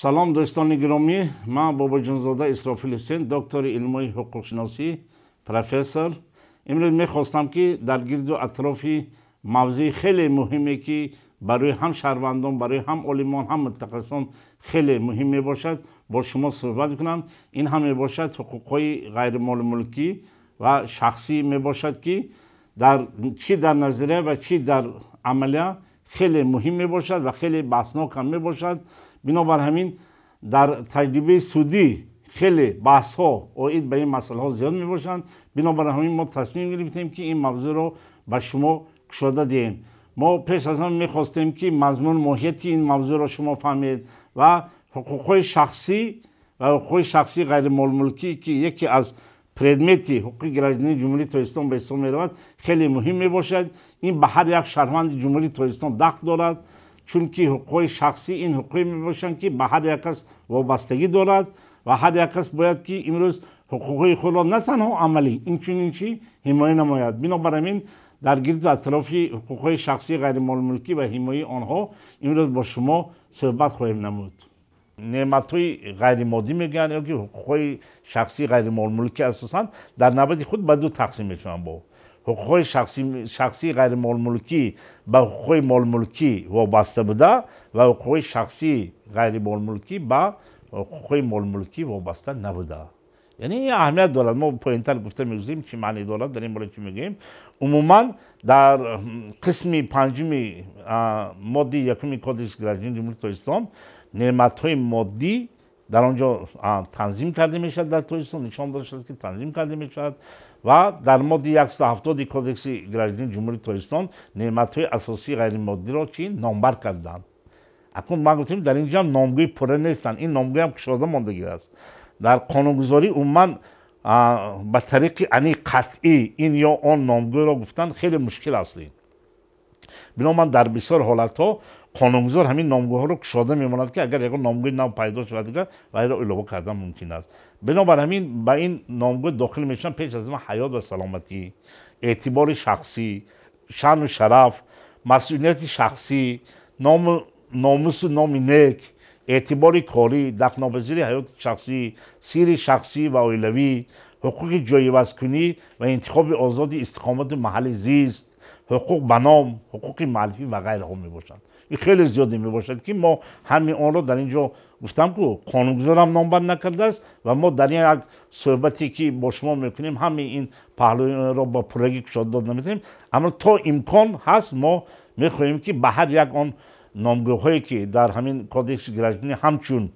سلام دوستان گرامی من بابا جنزاده اسرافیل حسین دکتر علمای حقوق شناسی پروفسور امروز میخواستم که در گرد و اطرافی موضوع خیلی مهمی که برای هم شهروندان برای هم علمان هم متخصصان خیلی مهم می باشد با شما صحبت کنم این هم می باشد حقوق های غیر مال ملکی و شخصی می باشد که در چی در نظریه و چی در عملیه خیلی مهم می باشد و خیلی بحثناک هم می باشد بنابر همین در تجربه سودی خیلی بحث ها اوید به این مسئله ها زیاد می باشند بنابر همین ما تصمیم گرفتیم که این موضوع رو به شما کشاده دیم ما پیش از هم میخواستیم که مضمون ماهیت این موضوع را شما فهمید و حقوق شخصی و حقوق شخصی غیر ملکی که یکی از پردمتی حقوق گرجنی جمهوری تویستان به حساب میرود خیلی مهم باشد این به هر یک شهروند جمهوری تویستان دخت دارد чунки ҳуқуқҳои шахсӣ ин ҳуқуқе мебошанд ки ба ҳар як кас вобастагӣ дорад ва ҳар як кас бояд ки имрӯз ҳуқуқҳои худро на танҳо амалӣ инчунин чи ҳимоя намояд бинобар ҳамин дар гирду атрофи ҳуқуқҳои шахсии ғайримолмулкӣ ва ҳимояи онҳо имрӯз бо шумо суҳбат хоҳем намуд неъматҳои ғайримоддӣ мегӯянд ёки ҳуқуқҳои шахсии ғайримолмулкӣ асосан дар навбати худ ба ду тақсим мешаванд бо ҳуқуқҳои шахсии ғайримолмулкӣ ба ҳуқуқҳои молмулкӣ вобаста буда ва ҳуқуқҳои шахсии ғайримолмулкӣ ба ҳуқуқҳои молмулкӣ вобаста набуда яъне ин аҳамият дорад мо поинтар гуфта мегузем чи маъне дорад дар ин бора чӣ мегӯем умуман дар қисми панҷуми модди якуми кодекси гражданин ҷумҳури тоҷикистон неъматҳои моддӣ дар он ҷо танзим карда мешавад дар тоҷикистон нишон дода шудааст ки танзим карда мешавад ва дар модди 17 кодекси граждани ҷумҳурии тоҷикистон неъматҳои асосии ғайримоддиро чӣ номбар карданд акнун ма гуфтем дар ин ҷам номгӯи пурра нестанд ин номгӯи ҳам кушода мондагӣ аст дар қонунгузорӣ умуман ба тариқи ани қатъӣ ин ё он номгӯйро гуфтан хеле мушкил аст бинобар ин дар бисёр ҳолатҳо قانونگذار همین نامگوها رو کشاده میماند که اگر یک نامگوی نو پیدا شود دیگر وی را علاوه کردن ممکن است بنابر همین به این نامگو داخل میشن پیش از حیات و سلامتی اعتبار شخصی شان و شرف مسئولیت شخصی نام ناموس و نام نک اعتبار کاری دقناپذیری حیات شخصی سیر شخصی و اویلوی حقوق جایی کنی و انتخاب آزادی استقامت محل زیست حقوق بنام حقوق ملفی و غیره می باشند خیلی زیادی می باشد که ما همین آن را در اینجا گفتم که قانونگذار هم نامبند نکرده است و ما در این یک صحبتی که با شما میکنیم همین این پهلو را با پرگی کشاد داد نمیتیم اما تا امکان هست ما میخواییم که به هر یک آن نامگاه هایی که در همین کادکس گرجدانی همچون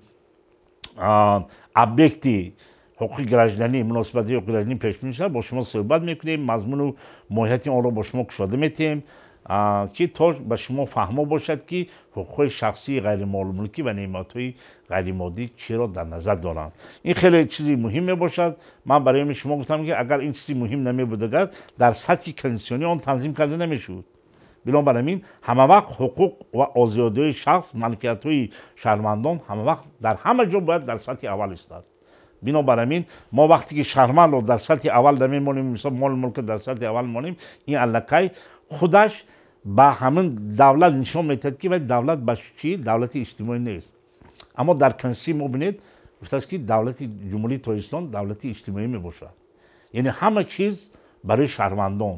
ابیکتی حقوق گرجدانی مناسبت حقوق گرجدانی پیش میشه با شما صحبت میکنیم مضمون و ماهیت آن را با شما کشاده میتیم که تا به شما فهمه باشد که حقوق شخصی غیر مال ملکی و نعمت های غیر مادی را در نظر دارند این خیلی چیزی مهم باشد من برای شما گفتم که اگر این چیزی مهم نمی بودگرد، در سطح کنسیونی آن تنظیم کرده شود بلان برامین همه وقت حقوق و آزادی شخص منفیت های شهروندان همه وقت در همه جا باید در سطح اول استاد. بنابراین ما وقتی که شهرمند رو در سطح اول مانیم مثلا مال ملک در سطح اول مانیم این علاقه خودش ба ҳамин давлат нишон медиҳад ки давлат ба чӣ давлати иҷтимоӣ нест аммо дар конститусия мо бинед гуфтааст ки давлати ҷумҳурии тоҷикистон давлати иҷтимоӣ мебошад яъне ҳама чиз барои шаҳрвандон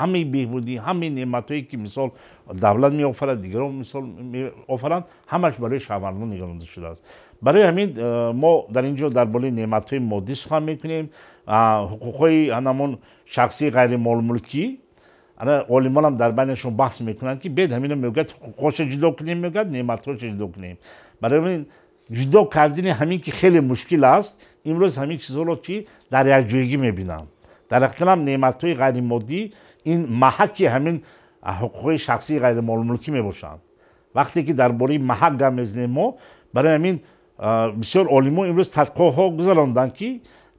ҳамаи беҳбудӣ ҳамаи неъматҳое ки мисол давлат меофарад дигарон мисол меофаранд ҳамаш барои шаҳрвандон нигаронда шудааст барои ҳамин э, мо дар ин ҷо дар бораи неъматҳои моддӣ сухан мекунем ҳуқуқҳои ҳанамон шахсии ғайримолмулкӣ ана олимонам дар байнашон баҳс мекунанд ки бед ҳамино мегӯяд ҳуқуқҳоша ҷудо кунем мегӯяд неъматҳоша ҷудо кунем бароин ҷудо кардани ҳамин ки хеле мушкил аст имрӯз ҳамин чизҳоро ки дар якҷоягӣ мебинам дар ихтилом неъматҳои ғайримоддӣ ин маҳаки ҳамин ҳуқуқҳои шахсии ғайримолмулкӣ мебошанд вақте ки дар бораи маҳак гап мезанем мо барои ҳамин бисёр олимон имрӯз тадқиқотҳо гузаронданд ки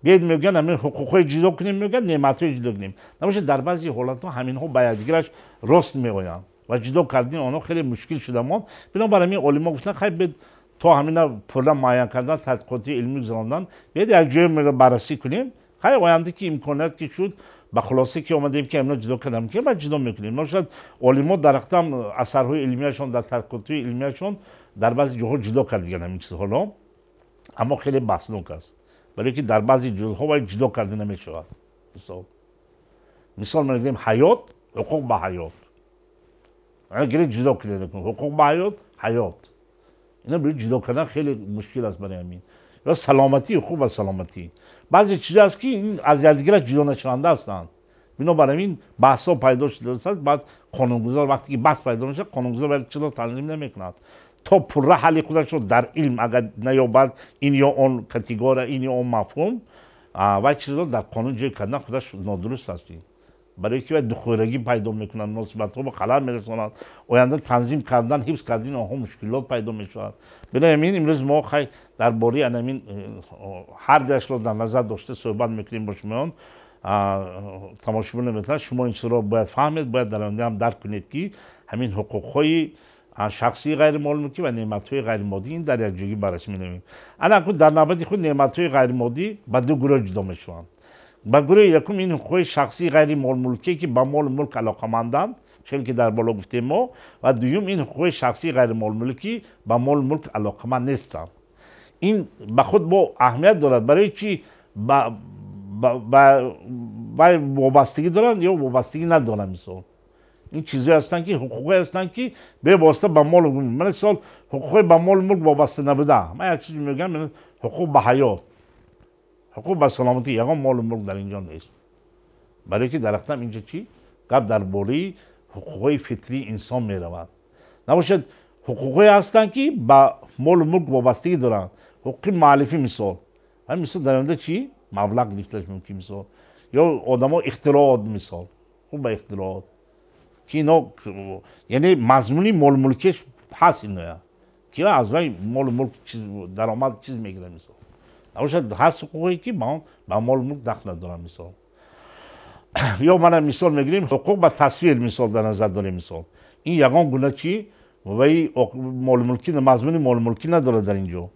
биед мегӯянд амин ҳуқуқҳои ҷудо кунем мегӯянд неъматҳои ҷудо кунем набошад дар баъзи ҳолатҳо ҳаминҳо ба якдигараш рост меоянд ва ҷудо кардани онҳо хеле мушкил шуда монд бинобар амин олимо гуфтанд хай бед то ҳамина пурра муайян кардан тадқиқоти илмӣ гузаронидан биед якҷоя меро баррасӣ кунем хай оянда ки имконият ки шуд ба хулоса ки омадем ки амино ҷудо кардам ки ба ҷудо мекунем набошад олимо дарахтам асарҳои илмиашон дар тадқиқотҳои илмиашон дар баъзи ҷоҳо ҷудо кардиганамин чизҳоро аммо хеле баҳснок аст برای که در بعضی جزها باید جدا کرده نمیشود مثال مثال میگیم حیات حقوق به حیات یعنی گره جدا کرده کن حقوق به حیات حیات اینا برای جدا کردن خیلی مشکل است برای همین یا سلامتی خوب و سلامتی بعضی چیزی هست که این از یادگیر جدا نشونده هستند بنابراین بحث ها پیدا شده است بعد قانونگذار وقتی که بحث پیدا میشه قانونگذار برای چرا تنظیم نمیکند то пурра ҳалли худашро дар илм агар наёбад ин ё он категория ин ё он мафҳум вай чизро дар қонун ҷой карда худаш нодуруст ҳасти барои ки вай духӯрагӣ пайдо мекунад муносибатҳо ба халал мерасонад оянда танзим кардан ҳифз кардан онҳо мушкилот пайдо мешавад бинаамин имрӯз мо хай дар бори анамин ҳардашро дар назар дошта суҳбат мекунем бо шумоён тамошобинон метанад шумо ин чизро бояд фаҳмед бояд дар оянда ҳам дарк кунед ки ҳамин ҳуқуқҳои шахсии ғайримолмулкӣ ва неъматҳои ғайримоддӣ ин дар якҷоги баррасӣ менамем алакун дар навбати худ неъматҳои ғайримоддӣ ба ду гурӯҳ ҷудо мешаванд ба гурӯҳи якум ин ҳуқуқҳои шахсии ғайри молмулкие ки ба молу мулк алоқаманданд чел ки дар боло гуфтем мо ва дуюм ин ҳуқуқҳои шахсии ғайримолмулкӣ ба молу мулк алоқаманд нестанд ин ба худ бо аҳамият дорад барои чи вай вобастагӣ доранд ё вобастагӣ надоранд мисол این چیزی هستن که حقوقی هستن که به واسطه به مال من سال حقوق به مال ملک وابسته نبوده من یک چیزی میگم یعنی حقوق به حیات حقوق به سلامتی یقا مال ملک در اینجا نیست برای که درختم اینجا چی قبل در باره حقوق فطری انسان می رود نباشد حقوقی هستن که به مال ملک وابستگی دارن حقوق معلفی مثال همین مثال در اینجا چی مبلغ گرفتنش ممکن مثال یا ها اختراعات مثال خوب به اختراعات کی یعنی مضمونی مال ملکش هست نه که از وای مال ملک چیز درآمد چیز میگیره میسا نباشد هست حقوقی که ما به مال ملک دخل ندارم میسا یا من مثال میگیریم حقوق به تصویر مثال در نظر داریم مثال این یگان گونه چی و مال ملکی مال ملکی نداره در اینجا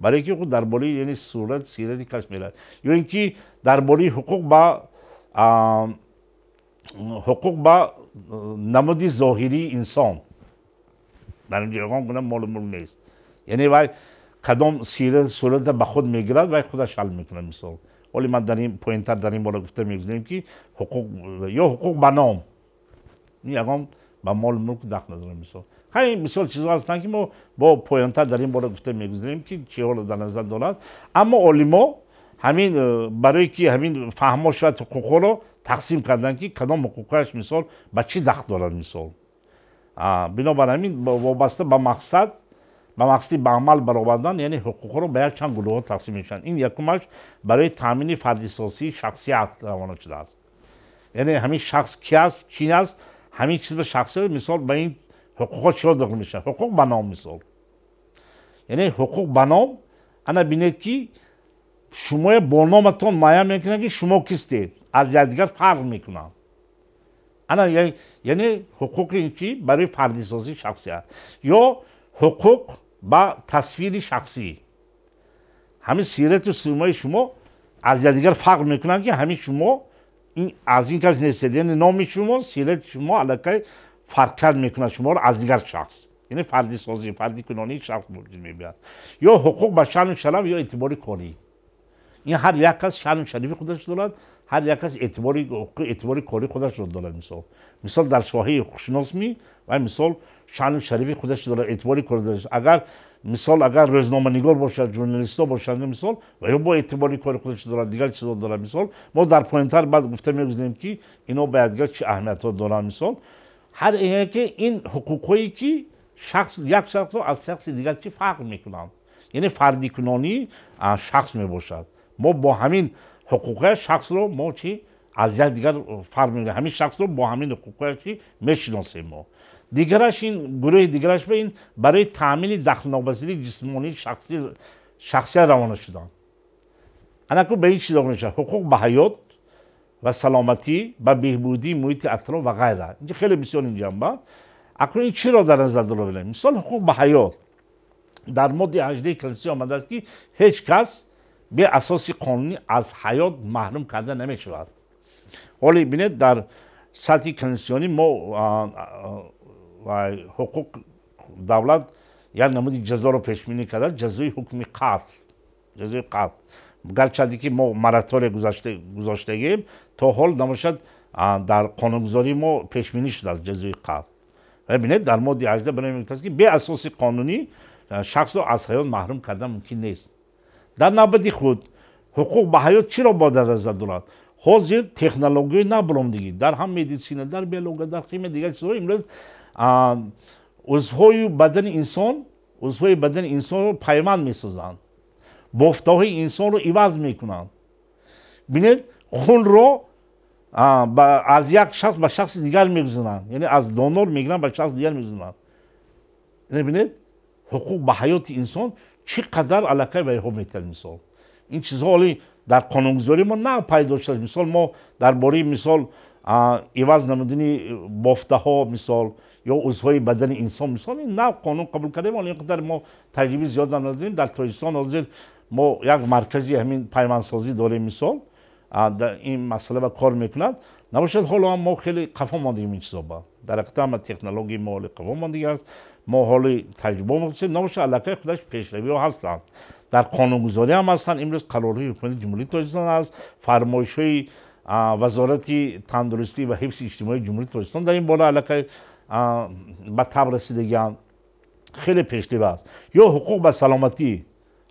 برای که خود درباره یعنی صورت سیرت کش میره یا اینکه درباره حقوق به ҳуқуқ ба э, намуди зоҳирии инсон дар ҷаргон гуна моли мулк нест яъне вай кадом сира сурата ба худ мегирад вай худаш ҳал мекунад мисол оле ман дар ин поинтар дар ин бора гуфта мегузарем ки ҳуқуқ ё ҳуқуқ ба ном ин ягон ба моли мулк дах надорад мисол ҳамин мисол чизҳо ҳастанд ки мо бо поёнтар дар ин бора гуфта мегузарем ки чиҳоро дар назар дорад аммо олимо ҳамин э, барое ки ҳамин фаҳмо шавад ҳуқуқҳоро тақсим карданд ки кадом ҳуқуқҳояш мисол ба чӣ дақ дорад мисол бинобар ҳамин вобаста ба мақсад ба мақсади ба амал баровардан яъне ҳуқуқҳоро ба якчанд гурӯҳҳо тақсим мешаванд ин якумаш барои таъмини фардисосии шахсият равона шудааст яъне ҳамин шахс ки аст чӣ аст ҳамин чиз ба шахсият мисол ба ин ҳуқуқҳо чиро дохил мешавад ҳуқуқ ба ном мисол яъне ҳуқуқ ба ном ана бинед ки шумо бо номатон муайян мекунад ки шумо кистед از دیگر فرق میکنن انا یعنی-, یعنی حقوق این چی برای فردی سازی شخصیت یا حقوق با تصویر شخصی همین سیرت و سیمای شما از دیگر فرق میکنن که همین شما این از این کس نیستید یعنی نام شما سیرت شما علاقه فرق کرد میکنه شما رو از دیگر شخص یعنی فردی سازی فردی کنانی شخص وجود میبیند یا حقوق با شن و شرف یا اعتبار کاری این هر یک از شن و شریف خودش دارد هر یک از اعتباری اعتباری کاری خودش رو داره مثال مثال در شاهی خوشناس می و مثال شان شریفی خودش داره اعتباری کاری داره اگر مثال اگر روزنامه نگار باشد باشه باشند مثال و یا با اعتباری کاری خودش دارد دیگر چیزا داره مثال ما در پوینتر بعد گفته میگذنیم که اینا باید چه اهمیت ها دارن مثال هر که این حقوقی که شخص یک شخص از شخص دیگر چی فرق میکنند یعنی فردی کنانی شخص میباشد ما با همین ҳуқуқҳои шахсро мо чӣ аз як дигар фармӯ ҳамин шахсро бо ҳамин ҳуқуқҳо чӣ мешиносем мо дигараш ин гурӯҳи дигараш биин барои таъмини дахлнопазири ҷисмонии шахси шахсият равона шудан анаку ба ин чизо меша ҳуқуқ ба ҳаёт ва саломатӣ ба беҳбудии муҳити атроф ва ғайра ино хеле бисёр ин ҷанба акнун ин чиро дар назар доро бинем мисол ҳуқуқ ба ҳаёт дар модди ҳаждаи конститутсия омадааст ки ҳеҷ кас به اساس قانونی از حیات محروم کرده نمی شود ولی بینید در سطح کنسیونی ما حقوق دولت یک نمودی جزا رو پیش می نکرده جزای حکم قتل جزای قتل گرچه که ما مراتور گذاشته گذاشته گیم تا حال نماشد در قانونگذاری ما پیش می نشد از جزای قتل و بینید در ماده 18 برای می که به اساس قانونی شخص رو از حیات محروم کردن ممکن نیست дар навбади худ ҳуқуқ ба ҳаёт чиро бо дарназар дорад ҳозир технологияи набромдигӣ дар ҳам медисина дар биология дар химия дигар чизҳо имрӯз узвҳои бадани инсон узвҳои бадани инсонро пайванд месозанд бофтаҳои инсонро иваз мекунанд бинед хунро аз як шахс ба шахси дигар мегузонанд яъне аз донор мегиранд ба шахси дигар мегузонанд бинед ҳуқуқ ба ҳаёти инсон чӣ қадар аллакай вайҳо метавад мисол ин чизҳо оли дар қонунгузори мо на пайдо шуда мисол мо дар бораи мисол иваз намудани бофтаҳо мисол ё узвҳои бадани инсон мисол ин нав қонун қабул кардаем оли ин қадар мо таҷриби зиёд намудадем дар тоҷикистон ҳозир мо як маркази ҳамин пайвандсозӣ дорем мисол ин масъала ба кор мекунад نباشد حالا ما خیلی قفا ماندیم این چیزا با در اقدام تکنولوژی ما حالی قفا ماندیم است ما حالی تجربه ماندیم نباشد علاقه خودش پیشروی ها هستند در قانونگذاری هم هستن امروز قرارهای حکومت جمهوری تاجیکستان است فرمایش های وزارت تندرستی و حفظ اجتماعی جمهوری تاجیکستان در این بالا علاقه به تب رسیدگی خیلی پیشروی است یا حقوق به سلامتی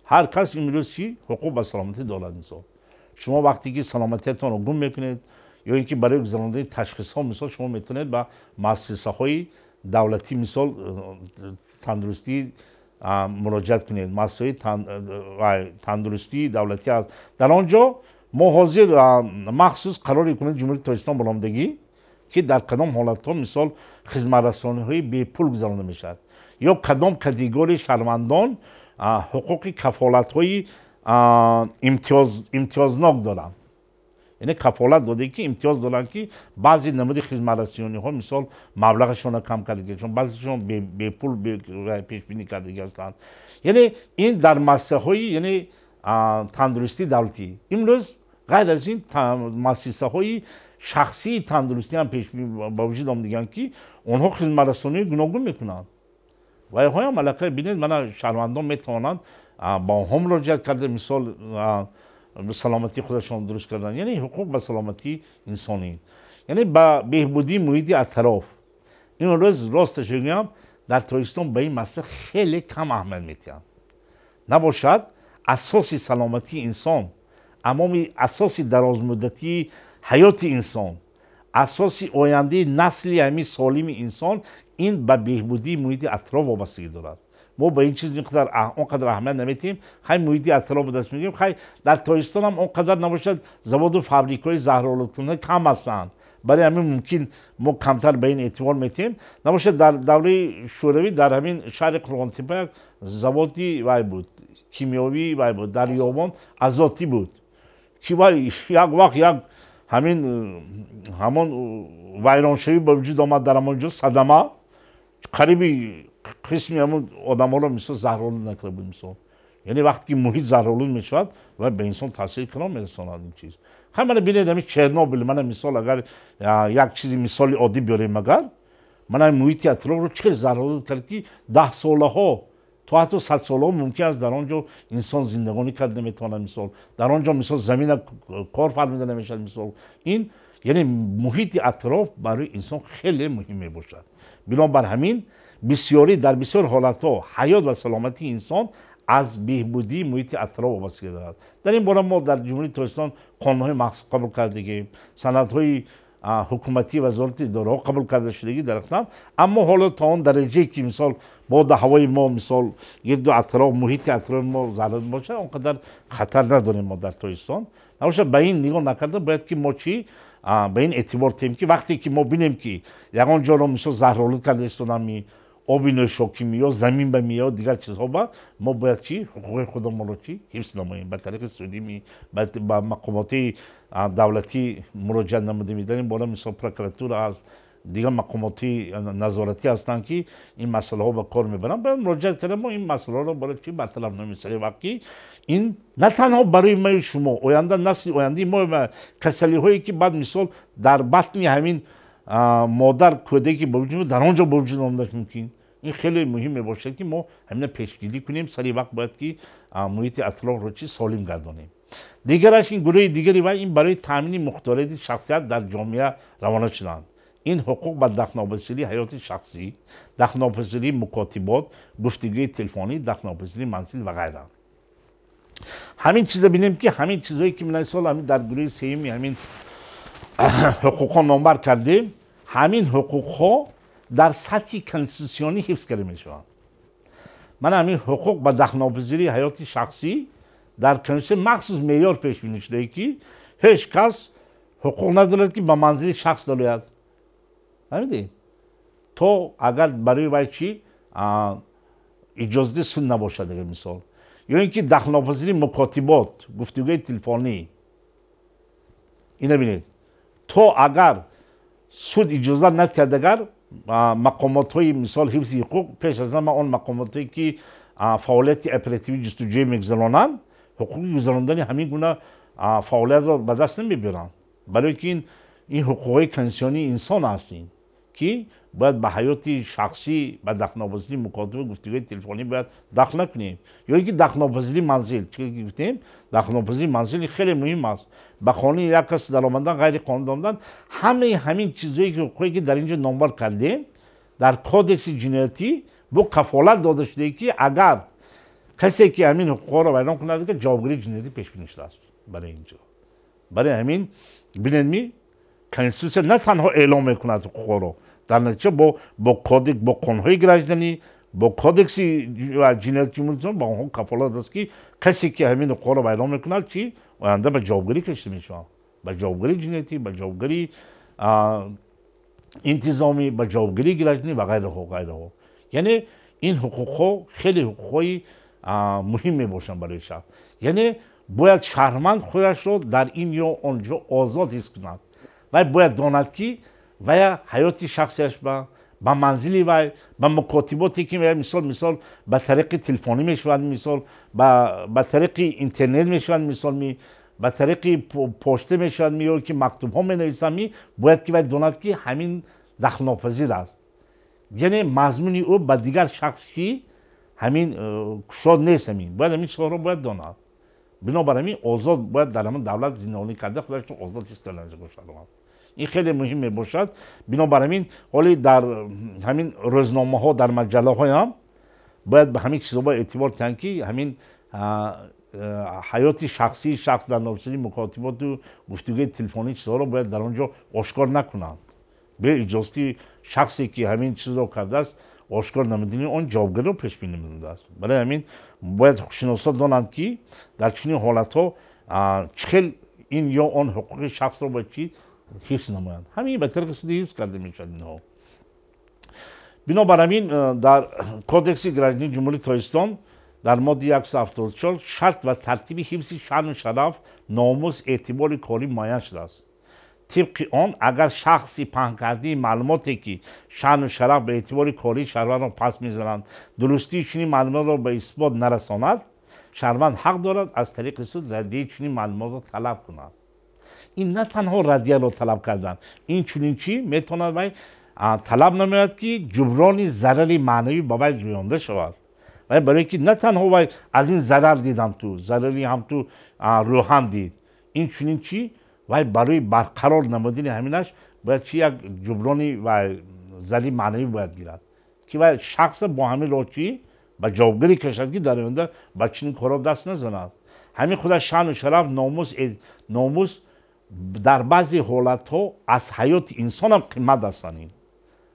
هر کس امروز چی حقوق به سلامتی دولت نیست شما وقتی که سلامتیتون رو گم میکنید یا اینکه برای گذرانده تشخیص ها مثال شما میتونید به مؤسسه های دولتی مثال تندرستی مراجعت کنید مؤسسه تندرستی دولتی است در آنجا ما حاضر مخصوص قرار کنید جمهوری تاجیکستان بلامدگی که در کدام حالت ها مثال خدمت رسانه های بی پول گذرانده می شود یا کدام کدیگار شرمندان حقوق کفالت های امتیاز امتیازناک دارند یعنی کفالت داده که امتیاز دادن که بعضی نمود خدمتاسیونی ها مثال مبلغشون را کم کرده چون بعضیشون به پول پیش بینی کرده هستند یعنی این در مسئله های یعنی تندرستی دولتی امروز غیر از این مؤسسه های شخصی تندرستی هم پیش با وجود آمدگان که اونها خدمتاسیونی گوناگون میکنند و های ملکه بینید من شهروندان میتوانند با هم راجعت کرده مثال آه, به سلامتی خودشان درست کردن یعنی حقوق به سلامتی انسانی یعنی به بهبودی محیط اطراف این روز راست میگم در تاجیکستان به این مسئله خیلی کم اهمیت میتیم نباشد اساسی سلامتی انسان اما اساسی درازمدتی حیات انسان اساسی آینده نسلی همی سالم انسان این به بهبودی محیط اطراف وابستگی دارد мо ба ин чиз он қадар аҳамият намедиҳем хай муҳити атроф ба даст мегирем хай дар тоҷикистон ҳам он қадар набошад заводу фабрикаҳои заҳроолудкунанда кам ҳастанд барои ҳамин мумкин мо камтар ба ин эътибор медиҳем набошад дар давраи шӯравӣ дар ҳамин шаҳри қурғонтепа як заводи вай буд кимиёвӣ вай буд дар ёбон азотӣ буд ки вай як вақт як ҳамин ҳамон вайроншавӣ ба вуҷуд омад дар ҳамон ҷо садама қариби қисми ҳамн одаморо мисол заҳролуд накарда буд мисол яъне вақте ки муҳит заҳролуд мешавад ва ба инсон таъсир кином мерасонад ин чиз ҳай мана бинед ҳамин чернобил мана мисол агар як чизи мисоли оддӣ биёрем агар мана муҳити атрофро чӣ хел заҳролуд кард ки даҳсолаҳо то ҳатто садсолаҳо мумкин аст дар он ҷо инсон зиндагонӣ кард наметавонад мисол дар он ҷо мисол замина кор фармида намешавад мисол ин яъне муҳити атроф барои инсон хеле муҳим мебошад бинобар ҳамин بسیاری در بسیار ها حیات و سلامتی انسان از بهبودی محیط اطراف وابسته دارد در این باره ما در جمهوری تاجیکستان های مخصوص قبول سند های حکومتی وزارت اداره قبول کرده شدهگی در اختم اما حالا تا آن درجه که مثال با هوای ما مثال یک و اطراف محیط اطراف ما زرد باشه اونقدر خطر نداره ما در تاجیکستان نباشه به این نگاه نکرده باید که ما چی به این اعتبار تیم که وقتی که ما بینیم که یگان جا را مثال زهرآلود کرده استونمی оби ношокимиё замин ба миё дигар чизҳо ба мо бояд чи ҳуқуқи худамонро чи ҳифз намоем ба тариқи судӣ ба мақомоти давлатӣ муроҷиат намудами дар ин бора мисол прокуратура аз дигар мақомоти назоратӣ ҳастанд ки ин масъалаҳо ба кор мебаранд бояд муроҷиат карда мо ин масъаларо бояд чи бартараф намоем сари вақтки ин на танҳо барои мау шумо оянда насли ояндаи мо ва касалиҳое ки баъд мисол дар батни ҳамин модар кӯдаке бавуҷуд дар он ҷо ба вуҷуд омадаш мумкин این خیلی مهمه باشد که ما همین پیشگیری کنیم سری وقت باید که محیط اطلاق رو چی سالم گردانیم دیگرش این گروه دیگری و این برای تامین مختلف شخصیت در جامعه روانه شدند این حقوق به دخناپذیری حیات شخصی دخناپذیری مکاتبات گفتگوی تلفنی دخناپذیری منزل و غیره همین چیزا بینیم که همین چیزایی که من سال همین در گروه سیمی همین حقوق ها نمبر کردیم همین حقوق ها дар сатҳи конститутсионӣ ҳифз карда мешавад ман ҳамин ҳуқуқ ба дахнопазири ҳаёти шахсӣ дар конститутсия махсус меъёр пешбинӣ шудае ки ҳеҷ кас ҳуқуқ надорад ки ба манзили шахс дорояд фаҳмиди то агар барои вай чӣ иҷозати суд набошад дигар мисол ё ин ки дахнопазири мукотибот гуфтугӯи телефонӣ ин набинед то агар суд иҷозат накардагар мақомотҳои мисол ҳифзи ҳуқуқ пеш аз ҳама он мақомотҳое ки фаъолияти оперативи ҷустуҷӯӣ мегузаронанд ҳуқуқи гузарондани ҳамин гуна фаъолиятро ба даст намебиёранд бароеки ин ҳуқуқҳои консионии инсон ҳастин ки باید به حیات شخصی به دخل ناپذیری مکاتبه گفتگوی تلفنی باید دخل نکنیم یا اینکه دخل ناپذیری منزل چی گفتیم دخل ناپذیری منزل خیلی مهم است به خانه یک کس در آمدن غیر قانون آمدن همه همین چیزهایی که حقوقی که در اینجا نمبر کردیم در کودکس جنایتی با کفالت داده شده که اگر کسی که همین حقوق را بیان کنند که جوابگیری جنایتی پیش بینی شده است برای اینجا برای همین بینید می کانستیتوسیون نه تنها اعلام میکند حقوق در نتیجه با با کادک با قانونهای گرجدنی با کادکس جنایت جمهوری با اونها کفالت است که کسی که همین قول رو بیان میکنه چی آینده به جوابگیری کشته میشه به جوابگیری جنایتی به جوابگیری انتظامی به جوابگیری گرجدنی و غیره و غیره یعنی این حقوق خیلی حقوق های مهم می باشن برای شهر یعنی باید شهرمند خودش رو در این یا آنجا آزاد کند و باید داند که و حیاتی شخصیش با، با منزلی و با مکاتباتی که وی مثال مثال با طریق تلفنی میشود مثال با طریق اینترنت میشود مثال می با طریق پشت میشود می که مکتوب ها می باید که باید دوند که همین دخل نافذید است یعنی مضمونی او با دیگر شخص که همین کشاد نیست همین باید همین چهار را باید دوند. بنابراین آزاد باید در همین دولت زندانی کرده خودش آزاد است که ин хеле муҳим мебошад бинобар ҳамин ҳоли дар ҳамин рӯзномаҳо дар маҷалаҳоям бояд ба ҳамин чизо бо эътибор диҳанд ки ҳамин ҳаёти шахсии шахс дар нависани мукотиботу гуфтугӯи телефони чизоро бояд дар он ҷо ошкор накунанд бе иҷозати шахсе ки ҳамин чизро кардааст ошкор намудани он ҷавобгариро пешбинӣ намудааст барои ҳамин бояд шиносо донанд ки дар чунин ҳолатҳо чӣ хел ин ё он ҳуқуқи шахсро бояд чӣ ҳифз намоянд ҳамин ба тариқи судӣ ҳифз карда мешавад инҳо бинобар ҳамин э, дар кодекси гражданин ҷумҳурии тоҷикистон дар модди 174 шарт ва тартиби ҳифзи шаъну шараф номус эътибори корӣ муайян шудааст тибқи он агар шахси паҳнкардии маълумоте ки шаъну шараф ба эътибори кории шаҳрвандро пас мезанад дурустии чунин маълумотро ба исбот нарасонад шаҳрванд ҳақ дорад аз тариқи суд раддии чунин маълумотро талаб кунад ин на танҳо радияро талаб карданд инчунин чӣ метавонад вай талаб намояд ки ҷуброни зарари маънавӣ ба вай зуёнда шавад вай барое ки на танҳо вай аз ин зарар дидам ту зарари ҳам ту рӯҳан дид инчунин чӣ вай барои барқарор намудини ҳаминаш бояд чи як ҷуброни вай зарари маънавӣ бояд гирад ки вай шахса бо ҳамин роҳ чӣ ба ҷавобгарӣ кашад ки дар оянда ба чунин корҳо даст назанад ҳамин худаш шаъну шараф номус номус дар баъзе ҳолатҳо аз ҳаёти инсонам қимат ҳастанд ин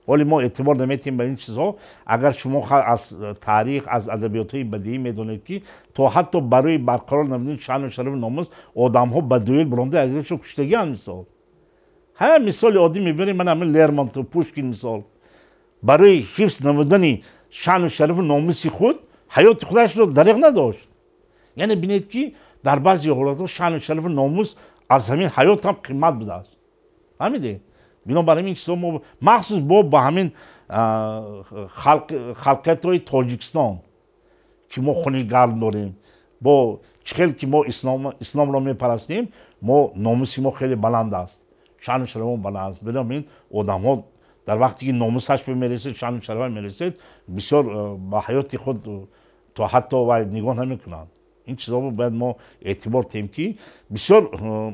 оле мо эътибор наметаем ба ин чизҳо агар шумо аз таърих аз адабиётҳои бадиӣ медонед ки то ҳатто барои барқарор намудани шаъну шарафи номус одамҳо ба дуэл буронда якдигарашо куштагиан мисол ҳама мисоли оддӣ мебинем ман ҳамин лермонтов пушкин мисол барои ҳифз намудани шаъну шарафи номуси худ ҳаёти худашро дариқ надошт яъне бинед ки дар баъзе ҳолатҳо шаъну шарафи номус аз ҳамин ҳаёт ҳам қимат будааст фаҳмиде бинобар ҳамин чизо мо махсус бо ба ҳамин халқиятҳои тоҷикистон ки мо хуни гарм дорем бо чӣ хел ки мо исломро мепарастем мо номуси мо хеле баланд аст шаъну шарафо баланд аст бинобарин одамҳо дар вақте ки номусаш мерасед шаъну шарафа мерасед бисёр ба ҳаёти худ то ҳатто вай нигоҳ намекунанд ин чизоро бояд мо эътибор тем ки бисёр э,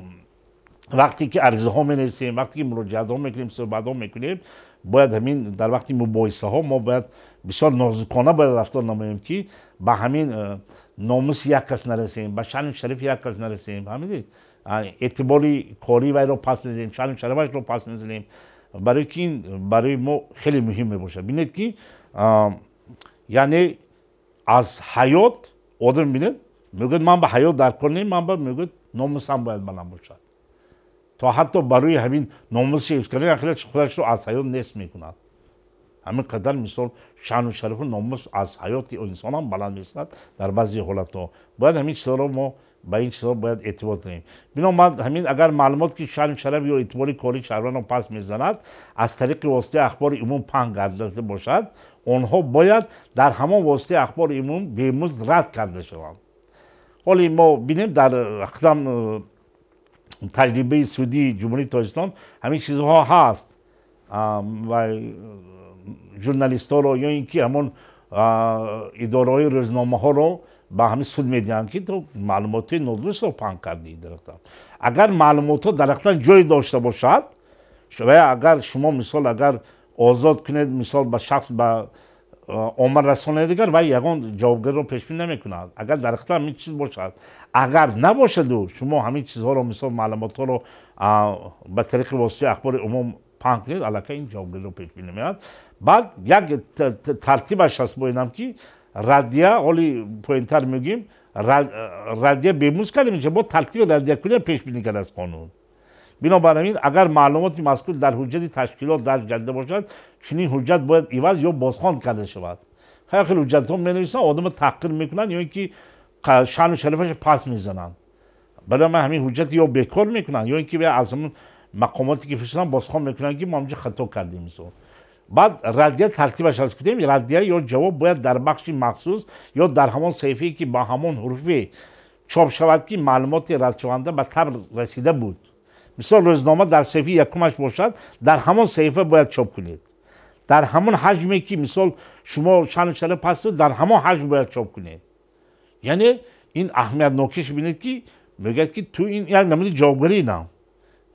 вақте ки аризаҳо менависем вақте ки муроҷиатҳо мекунем суҳбатҳо мекунем бояд ҳамин дар вақти мубоҳисаҳо мо бояд бисёр нозукона бояд рафтор намоем ки ба ҳамин э, номуси як кас нарасем ба шаъни шарифи як кас нарасем фаҳмидед эътибори кори вайро пас назанем шаъни шарафашро пас назанем барое ки ин барои мо хеле муҳим мебошад бинед ки яъне аз ҳаёт одам бинед میگوید من به حیات درک کنیم من به میگوید هم باید بلند باشد تا حتی برای همین ناموس حفظ کردن اخیرش خودش رو از حیات نصف میکند همین قدر مثال شان و شرف و ناموس از حیات انسان هم بلند میستد در بعضی حالت ها باید همین چیزا رو ما به این چیزها باید اعتبار کنیم ما همین اگر معلومات که و شرف یا اعتبار کاری شهروند رو پس میزند از طریق واسطه اخبار عموم پنگ کرده باشد آنها باید در همان واسطه اخبار عموم بیموز رد کرده شوند حالا ما بینیم در اقدام تجربه سودی جمهوری تاجستان همین چیزها هست و جورنالیست ها رو یا اینکه همون اداره های روزنامه ها رو به همین سود که تو معلومات نادرست رو پهن کردی درختان اگر معلومات در درختان جای داشته باشد و اگر شما مثال اگر آزاد کنید مثال به شخص به عمر رسانه دیگر و یگان جوابگر رو پیش بینی نمیکند اگر در اختیار همین چیز باشد اگر نباشد و شما همین چیزها رو مثل معلومات ها رو به طریق واسطه اخبار عموم پنگ کنید این جوابگر رو پیش نمی میاد بعد یک ترتیبش هست بایدم که ردیه حالی پوینتر میگیم ردیه بیموز کردیم اینجا با ترتیب ردیه کنید پیش بینی کرد از قانون بنابراین اگر معلوماتی مسئول در حجتی تشکیلات درج کرده باشد چنین حجت باید عوض یا بازخوان کرده شود خیلی حجت هم بنویسن آدم تحقیر میکنن یا اینکه شن و شرفش پس میزنن برای من همین حجت یا بیکار میکنن یا اینکه به از مقاماتی که فرستادن بازخوان میکنن که ما همینجا خطا کردیم سو بعد ردیه ترتیبش از کدیم ردیه یا جواب باید در بخش مخصوص یا در همان صحیفه که با همان حروفی چاپ شود که معلومات رد شونده به تبر رسیده بود мисол рӯзнома дар сеҳифи якумаш бошад дар ҳамон сеҳифа бояд чоп кунед дар ҳамон ҳаҷме ки мисол шумо чанд шалаф ҳастед дар ҳамон ҳаҷм бояд чоп кунед яъне ин аҳамиятнокиш бинед ки мегӯяд ки ту ин як намуди ҷавобгарӣ на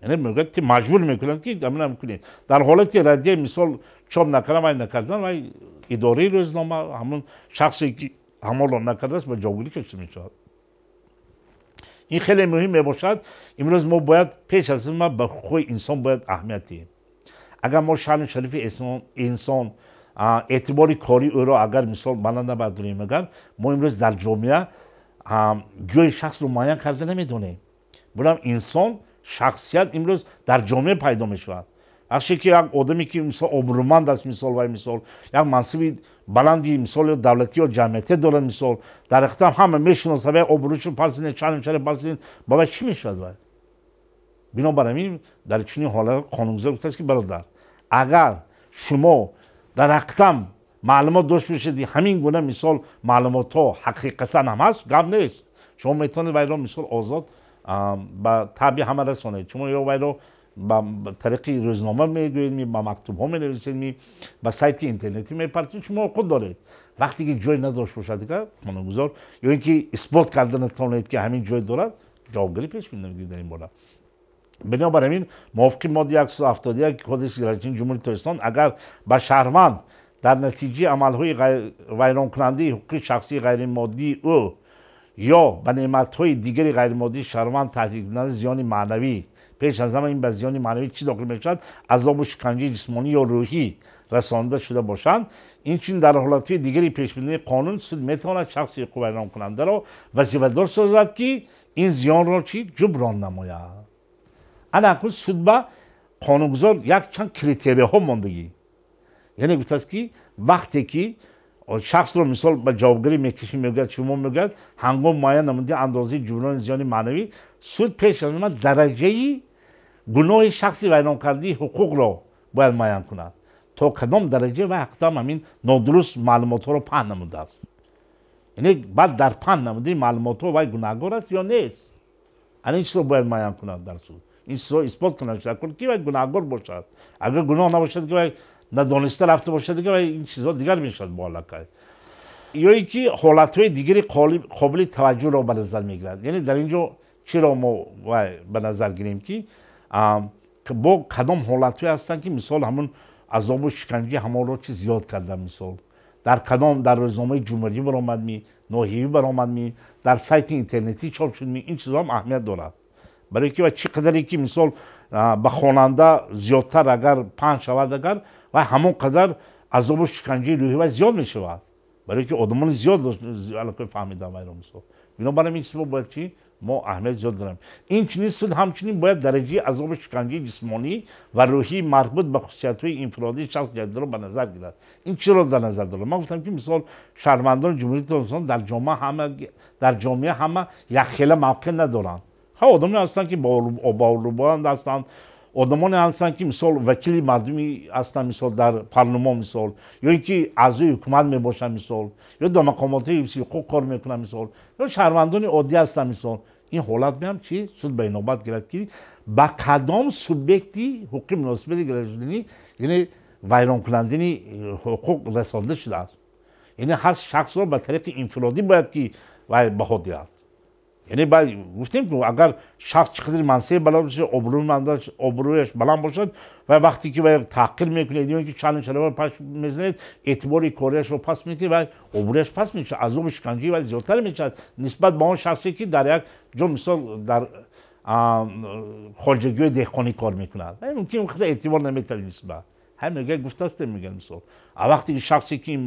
яъне мегӯяд ки маҷбур мекунад ки амна кунед дар ҳолати радия мисол чоп накардан вай накардан вай идораи рӯзнома ҳамон шахсе ки ҳамонро накардааст ба ҷавобгарӣ кашида мешавад ин хеле муҳим мебошад имрӯз мо бояд пеш аз ҳама ба ҳуқуқи инсон бояд аҳамият диҳем агар мо шаъни шарифи инсон эътибори кори ӯро агар мисол баланд набояд дунем агар мо имрӯз дар ҷомеа ҷои шахсро муайян карда намедонем бурам инсон шахсият имрӯз дар ҷомеа пайдо мешавад вахше ки як одаме ки мисол обрӯманд аст мисол бар мисол як мансуби بلندی مثال دولتی و جمعیتی مثال در اختم همه میشناسه و پس پسینه چند چند پسین بابا چی میشود باید بنابراین در چنین حالا قانونگذار گفته است که برادر اگر شما در اختم معلومات داشت بشید همین گونه مثال معلومات ها حقیقتا هم هست گم نیست شما میتونید ویرا مثال آزاد به طبیع همه رسانید شما یا ویرا به طریق روزنامه میگوید می با مکتوب ها می نویسید می با سایت اینترنتی می پرتید شما خود دارید وقتی که جای نداشت باشد دیگه گذار یا اینکه اثبات کردن توانید که همین جای دارد جوابگیری پیش می‌نمودید در این باره بنابراین موافق ماده 171 کد سیاسی جمهوری تاجیکستان اگر به شهروند در نتیجه عملهای ویران کننده حقوق شخصی غیر مادی او یا به نعمتهای دیگری غیر مادی شهروند تهدید کننده زیان معنوی پیش از همه این بزیان معنوی چی داخل میشن عذاب و شکنجه جسمانی یا روحی رسانده شده باشند این چون در حالت دیگری پیش بینی قانون سود میتواند شخصی قبرنام کننده را وظیفه‌دار سازد که این زیان را چی جبران نماید الان سود به قانونگذار یک چند کریتریه ها ماندگی یعنی گفت که وقتی که шахсро мисол ба ҷавобгарӣ мекашӣ мегӯяд шумо мегӯяд ҳангом муайян намуди андозаи ҷуброни зиёни маънавӣ суд пеш аз ҳама дараҷаи гуноҳи шахси вайронкардии ҳуқуқро бояд муайян кунад то кадом дараҷа ва ақдам ҳамин нодуруст маълумотҳоро паҳн намудааст яъне баъд дар паҳн намудаи маълумотҳо вай гунаҳгор аст ё нест ана ин чизро бояд муайян кунад дар суд ин чизро исбот кунад шакн ки вай гунаҳгор бошад агар гуноҳ набошад ки вай надониста рафта бошад дига ин чизҳо дигар мешавад муаллақа ё ин ки ҳолатҳои дигари қобили таваҷҷӯҳро ба назар мегирад яъне дар ин ҷо чиро мо ба назар гирем ки бо кадом ҳолатҳое ҳастанд ки мисол ҳамн азобу шиканҷи ҳамонро чи зиёд карда мисол дар кадом дар рӯзномаи ҷумҳурӣ баромадми ноҳиявӣ баромадми дар сайти интернетӣ чоп шудми ин чизо ҳам аҳамият дорад барои ки ва чӣ қадаре ки мисол ба хонанда зиёдтар агар панҷ шавад агар ва ҳамон қадар азобу шиканҷии рӯҳӣ ва зиёд мешавад барое ки одамони зиёд фаҳмидан вайромисо бинобар ин чизо бояд чи мо аҳамият зиёд дорем инчунин суд ҳамчунин бояд дараҷаи азобу шиканҷии ҷисмонӣ ва рӯҳӣ марбут ба хусусиятҳои инфироди шахс ҷадидро ба назар гирад ин чиро дар назар дорад ман гуфтам ки мисол шаҳрвандони ҷумҳури тоҷикистон дар ҷомаа дар ҷомеа ҳама якхела мавқеъ надоранд ха одамоне ҳастанд ки оборубанд ҳастанд одамоне ҳастанд ки мисол вакили мардуми ҳастанд мисол дар парлумон мисол ё ин ки аъзои ҳукумат мебошанд мисол ё дар мақомотҳои ҳифзи ҳуқуқ кор мекунанд мисол ё шаҳрвандони оддӣ ҳастанд мисол ин ҳолат меам чи суд ба инобат гирад ки ба кадом субъекти ҳуқуқи муносибати гирашуданӣ яъне вайронкунандани ҳуқуқ расонда шудааст яъне ҳар шахсро ба тариқи инфиродӣ бояд ки ба ҳод диҳад یعنی باید گفتیم که اگر شخص چقدر منصب بالا باشه ابرو مندش ابرویش بالا باشد و وقتی که باید تحقیر میکنه دیگه که چند چند بار پاش میزنید اعتبار کاریش رو پس میکنه و ابرویش پس میشه از اون شکنجه و زیادتر میشه نسبت به اون شخصی که در یک جو مثال در خارجگی دهقانی کار میکنه ولی ممکن وقت اعتبار نمیتل نسبت هر میگه گفته است میگن مثال وقتی شخصی که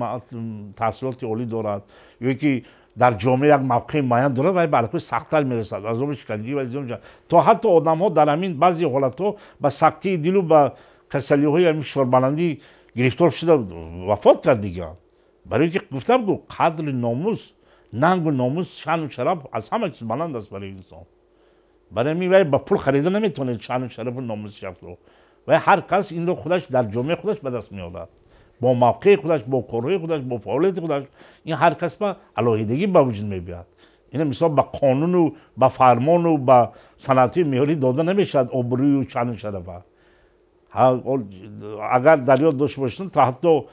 تحصیلات عالی دارد یکی در جامعه یک موقع معین داره و برای خود سختتر میرسد از اون شکنجه و از اونجا. تا حتی آدم ها در این بعضی حالت ها به سختی و به کسلی های همین شوربلندی گرفتار شده وفات کرد دیگه برای که گفتم که قدر ناموس ننگ و ناموس شان و شرف از همه چیز بلند است برای انسان برای می با پول خریده نمیتونه شان و شرف و ناموس شخص رو و هر کس این رو خودش در جامعه خودش به دست می با موقع خودش با کارهای خودش با فعالیت خودش این هر کس با علاقیدگی به وجود می بیاد این یعنی مثال به قانون و به فرمان و به صنعتی میاری داده نمیشد آبروی و چند شرفه اگر در داشته باشتن تا حتی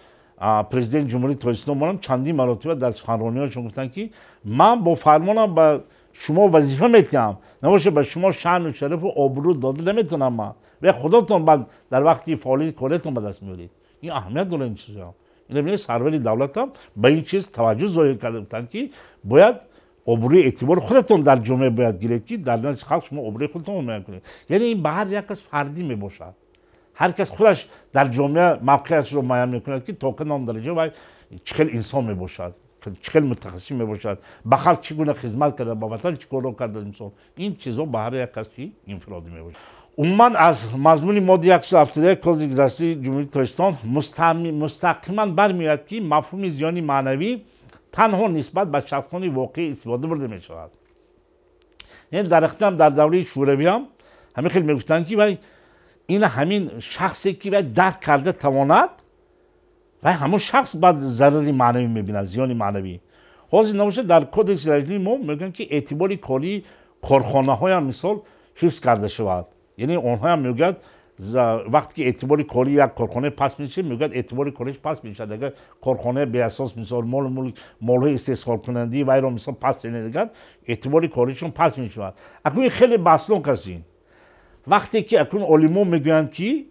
پرزیدنت جمهوری تاجیکستان منم چندی مراتبه در چون گفتن که من با فرمانم به شما وظیفه میتیم نباشه به شما شان و شرف و آبرو داده نمیتونم من و خودتون بعد در وقتی فعالیت کارتون به دست میارید ин аҳамият дорад ин чизҳо ин бинед сарвари давлатам ба ин чиз таваҷҷӯҳ зоҳир карда буданд ки бояд обрӯи эътибори худатон дар ҷомеа бояд гиред ки дар назди халқ шумо обрӯи худатон ҳимоя кунед яъне ин ба ҳар як кас фардӣ мебошад ҳар кас худаш дар ҷомеа мавқеатро муайян мекунад ки то кадом дараҷа вай чӣ хел инсон мебошад чӣ хел мутахассис мебошад ба халқ чӣ гуна хизмат карда ба ватан чӣ корро карда мисол ин чизҳо ба ҳар як кас чи инфироди мебошад عموماً از مضمون ماده 117 کل گذشته جمهوری تاجیکستان مستقیما برمیاد که مفهوم زیانی معنوی تنها نسبت به شخصان واقعی استفاده برده می شود یعنی در در دوره شوروی هم همه خیلی میگفتن که این همین شخصی که باید درک کرده تواند و همون شخص بعد ضرری معنوی میبیند زیانی معنوی حاضر نباشه در کد جدیدی ما میگن که اعتباری کاری کارخانه های هم مثال حفظ کرده شود یعنی اونها هم میگد وقتی که اعتبار کاری یک کارخانه پس میشه میگد اعتبار کاریش پس میشه اگر کارخانه به اساس مثال مال مال مال استحصال کننده و ایران مثال پس نگرد اعتبار کاریشون پس میشود اکنون این خیلی بسلون کسین وقتی که اکنون علیمون میگویند که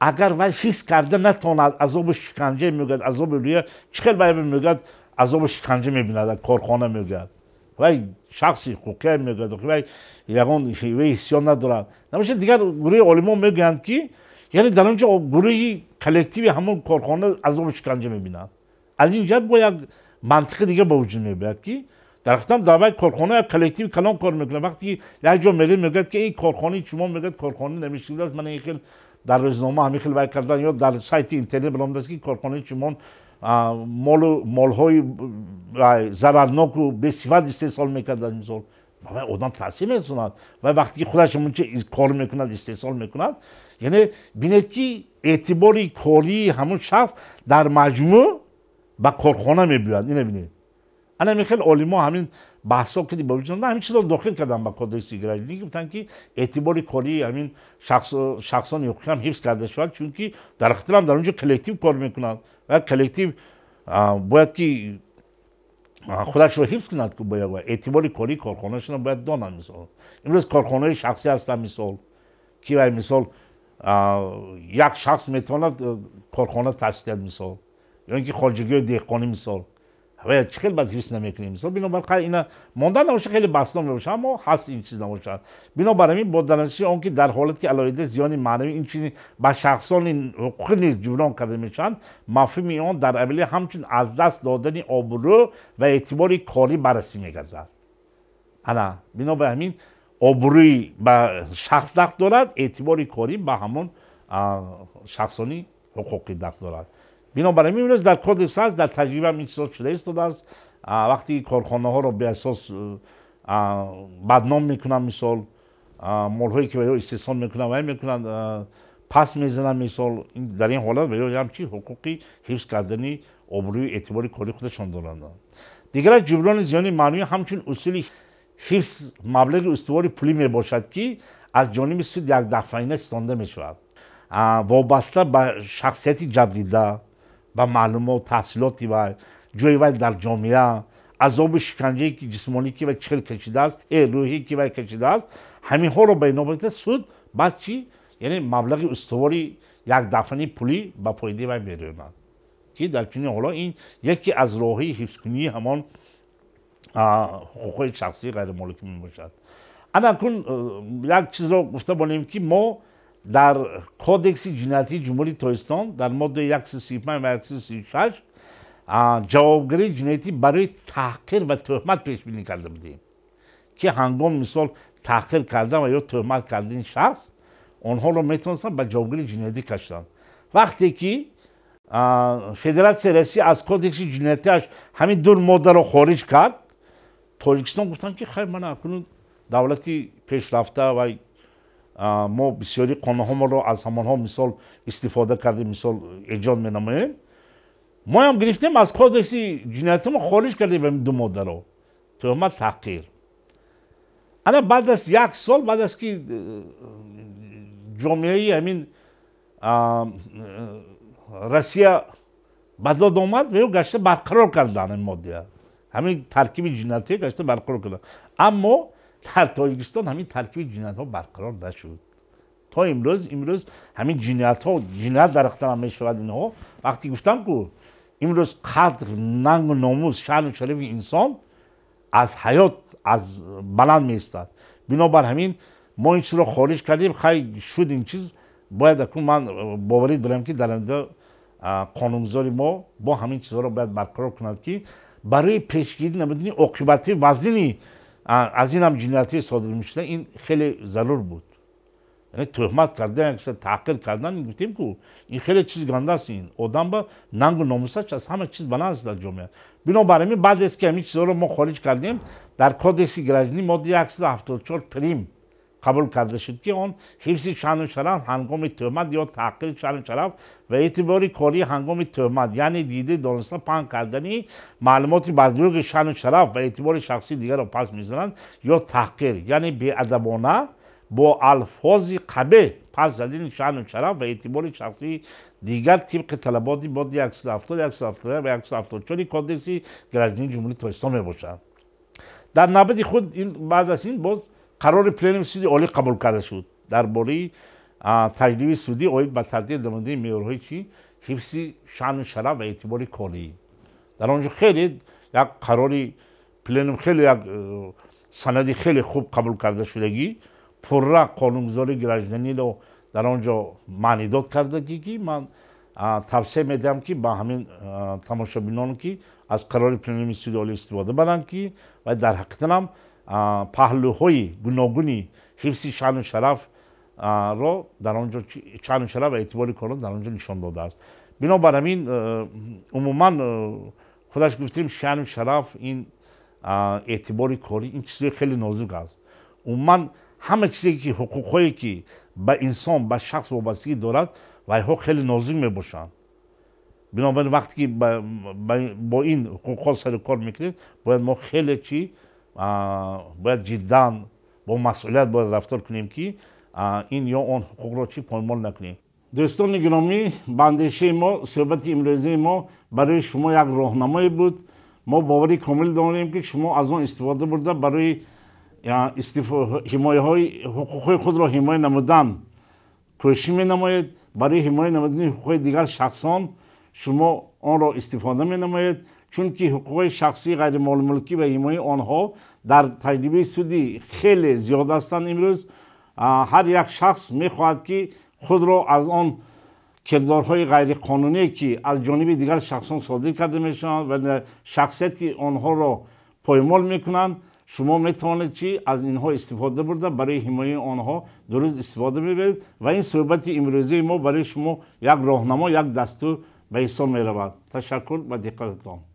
اگر وای حس کرده نتوند عذاب شکنجه میگد عذاب روی چه خیلی باید میگد عذاب شکنجه میبیند کارخانه میگد وای شخصی خوکه میگه ولی یگان ایسیان ندارن نمیشه دیگر گروه علما میگن که یعنی در اونجا گروه کلکتیو همون کارخانه از اون شکنجه میبینن از اینجا باید منطق دیگه به وجود میاد که در ختم دعوی کارخانه کلکتیو کلان کار میکنه وقتی یک جا ملی میگه که این کارخانه شما میگه کارخانه نمیشید من این در روزنامه همین خیلی کردن یا در سایت اینترنت بلام دست که کارخانه شما молҳои зарарноку бесифат истеҳсол мекард аз мисол одам таъсир мерасонад ва вақте ки худаш мунча кор мекунад истеҳсол мекунад яъне бинед ки эътибори кории ҳамун шахс дар маҷмӯ ба корхона мебиёяд ин бинед ана ми хеле олимо ҳамин баҳсҳо кади ба вуҷуд ҳамин чизро дохил кардан ба кодекси гражданӣ гуфтанд ки эътибори кории ҳамин шахсони ҳуқуқи ҳам ҳифз карда шавад чунки дар ихтиром дар онҷо коллектив кор мекунад ва коллектив а бояки а خودش رو حفظ کند که باید اعتباری کاری کارخانه رو باید دانم مثال امروز کارخانه شخصی هستم مثال کی وای مثال یک شخص میتواند کارخانه تسدید مثال یعنی که خارجگی دهقانی مثال و خیلی بعد حس نمیکنیم سو بنابراین اینا مندان نباشه خیلی بحث نمیشه اما حس این چیز نباشه بنابراین با دانشی اون که در حالتی علایده زیانی معنوی این چیزی به شخصان حقوقی نیز جبران کرده میشن مفهومی آن در اولی همچنین از دست دادنی آبرو و اعتباری کاری بررسی میگردد انا بنابراین همین آبروی به شخص دخت دارد اعتبار کاری به همون شخصانی حقوقی دخت دارد бинобар ин мебинед дар кодекс ҳаст дар таҷриба мисол шуда истодааст вақти корхонаҳоро беасос э, бадном мекунанд мисол молҳое ки ё истеҳсол мекунанд вай мекунанд пас мезанад мисол дар ин ҳолат ва ё ҳамчин ҳуқуқи ҳифз кардани обрӯи эътибори кори худашон доранд дигар ҷиброни зиёни маънавӣ ҳамчун усули ҳифз маблағи устувори пулӣ мебошад ки аз ҷониби суд як дафъаина ситонда мешавад вобаста ба шахсияти ҷабдида و معلومه و تحصیلاتی و جوی و در جامعه عذاب شکنجه که جسمانی که و چل کشیده است روحی که و کشیده است همین ها رو به سود بعد چی یعنی مبلغ استواری یک دفنی پولی به فایده و میرونند که در چنین حالا این یکی از راهی حفظ کنی همان حقوق شخصی غیر مالکی می باشد انا کن یک چیز رو گفته بانیم که ما дар кодекси ҷинояти ҷумҳурии тоҷикистон дар моддаи 135 ва 136 ҷавобгарии ҷинояти барои таҳқир ва тӯҳмат пешбинӣ карда будем ки ҳангоми мисол таҳқир кардан ва ё тӯҳмат кардани шахс онҳоро метавонистан ба ҷавобгарии ҷинояти кашиданд вақте ки федератсияи россия аз кодекси ҷинояташ ҳамин ду моддаро хориҷ кард тоҷикистон гуфтанд ки хайр ман акнун давлати пешрафта ва мо бисёри қонунҳоморо аз ҳамонҳо мисол истифода кардем мисол эҷод менамоем моам гирифтем аз кодекси ҷинояттимо хориҷ кардем ҳамин ду моддаро туҳмат таҳқир ана баъд аз як сол баъд аз ки э, ҷомеаи ҳамин э, россия ба дод омад ё гашта барқарор кардан ин моддия ҳамин таркиби ҷинояте гашта барқарор кардан аммо در تاجیکستان همین ترکیب جنات ها برقرار نشد تا امروز امروز همین جنات ها جنات در می شود اینها وقتی گفتم که امروز قدر ننگ و ناموز شان و انسان از حیات از بلند میستد بنابر همین ما این چیز رو خارج کردیم خیلی شد این چیز باید اکنون من باوری دارم که در قانونگذاری ما با همین چیزها رو باید برقرار کند که برای پیشگیری نمیدونی عاقبت وزینی аз ин ҳам ҷинояте содир мешуда ин хеле зарур буд тӯҳмат кардан якс таҳқир кардан гуфтем ку ин хеле чиз гандаст ин одам ба нангу номусач аз ҳама чиз баланд аст дар ҷомеа бинобар амин баъдест ки ҳамин чизҳоро мо хориҷ кардем дар кодекси гражданӣ модди 174 прим قبول کرده شد که اون حفظ شانو و شرف هنگام تهمت یا تحقیل شانو و شرف و اعتباری کاری هنگام تهمت یعنی دیده دانستان پان کردنی معلومات بدروغ شن و شرف و اعتبار شخصی دیگر را پس میزنند یا تحقیر یعنی به بیادبانه با الفاظ قبه پس زدین شن و شرف و اعتبار شخصی دیگر طبق طلبات باد 170 170 و 174 کادسی گرجنی جمهوری تاجیکستان میباشند در نوبت خود این بعد از این باز қарори пленуми суди олӣ қабул карда шуд дар бораи таҷдиби судӣ оид ба тадбир намудани меъёрҳои чи ҳифзи шаъну шараф ва эътибори корӣ дар он ҷо хеле як қарори пленум хеле як э, санади хеле хуб қабул кардашудагӣ пурра қонунгузори гражданиро дар он ҷо маънидод кардагиги ман тавсия медиҳам ки ба ҳамин тамошобинон ки аз қарори пленуми суди олӣ истифода баранд ки ва дар ҳақиқатан ҳам паҳлӯҳои гуногуни ҳифзи шаъну шарафро дар оно шаъну шараф ва эътибори корон дар онҷо нишон додааст бинобар ҳамин умуман худаш гуфтем шаъну шараф ин эътибори корӣ ин чизҳои хеле нозук аст умуман ҳама чизе ки ҳуқуқҳое ки ба инсон ба шахс вобастагӣ дорад вайҳо хеле нозук мебошанд бинобарин вақте ки бо ин ҳуқуқҳо сарукор мекунед бояд мо хеле чӣ бояд ҷиддан бо масъулият бояд рафтор кунем ки ин ё он ҳуқуқро чӣ поймол накунем дӯстони гиромӣ ба андешаи мо суҳбати имрӯзии мо барои шумо як роҳнамое буд мо боварӣ комил дорем ки шумо аз он истифода бурда барои ҳимояҳои ҳуқуқҳои худро ҳимоя намудан кӯшиш менамоед барои ҳимоя намудани ҳуқуқҳои дигар шахсон шумо онро истифода менамоед چون که حقوق شخصی غیر مال ملکی و ایمای آنها در تجربه سودی خیلی زیاد هستند امروز هر یک شخص می خواهد که خود را از آن کردارهای غیر قانونی که از جانب دیگر شخصان صادر کرده می شوند و شخصیتی آنها را پایمال کنند. شما می توانید چی از اینها استفاده برده برای حمایه آنها درست استفاده ببرید و این صحبت امروزی ما برای شما یک راهنما یک دستور به حساب میرود تشکر و دقتتان